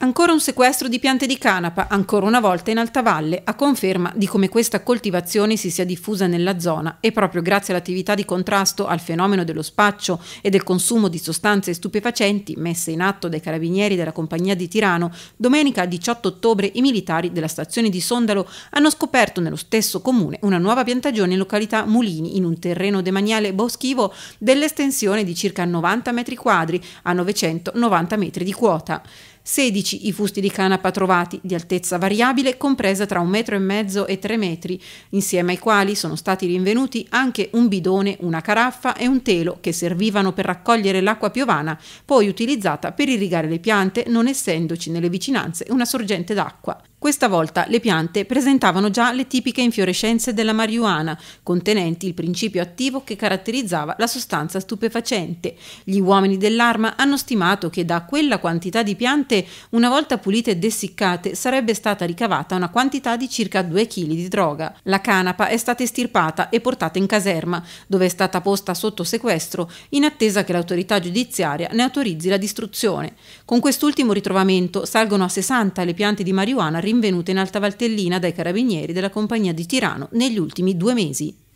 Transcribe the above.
Ancora un sequestro di piante di canapa, ancora una volta in alta valle, a conferma di come questa coltivazione si sia diffusa nella zona e proprio grazie all'attività di contrasto al fenomeno dello spaccio e del consumo di sostanze stupefacenti messe in atto dai carabinieri della compagnia di Tirano, domenica 18 ottobre i militari della stazione di Sondalo hanno scoperto nello stesso comune una nuova piantagione in località Mulini, in un terreno demaniale boschivo dell'estensione di circa 90 metri quadri a 990 metri di quota. 16 i fusti di canapa trovati di altezza variabile compresa tra un metro e mezzo e tre metri, insieme ai quali sono stati rinvenuti anche un bidone, una caraffa e un telo che servivano per raccogliere l'acqua piovana, poi utilizzata per irrigare le piante non essendoci nelle vicinanze una sorgente d'acqua. Questa volta le piante presentavano già le tipiche infiorescenze della marijuana, contenenti il principio attivo che caratterizzava la sostanza stupefacente. Gli uomini dell'arma hanno stimato che da quella quantità di piante, una volta pulite e dessiccate, sarebbe stata ricavata una quantità di circa 2 kg di droga. La canapa è stata estirpata e portata in caserma, dove è stata posta sotto sequestro in attesa che l'autorità giudiziaria ne autorizzi la distruzione. Con quest'ultimo ritrovamento salgono a 60 le piante di marijuana rinvenuta in Alta Valtellina dai carabinieri della compagnia di Tirano negli ultimi due mesi.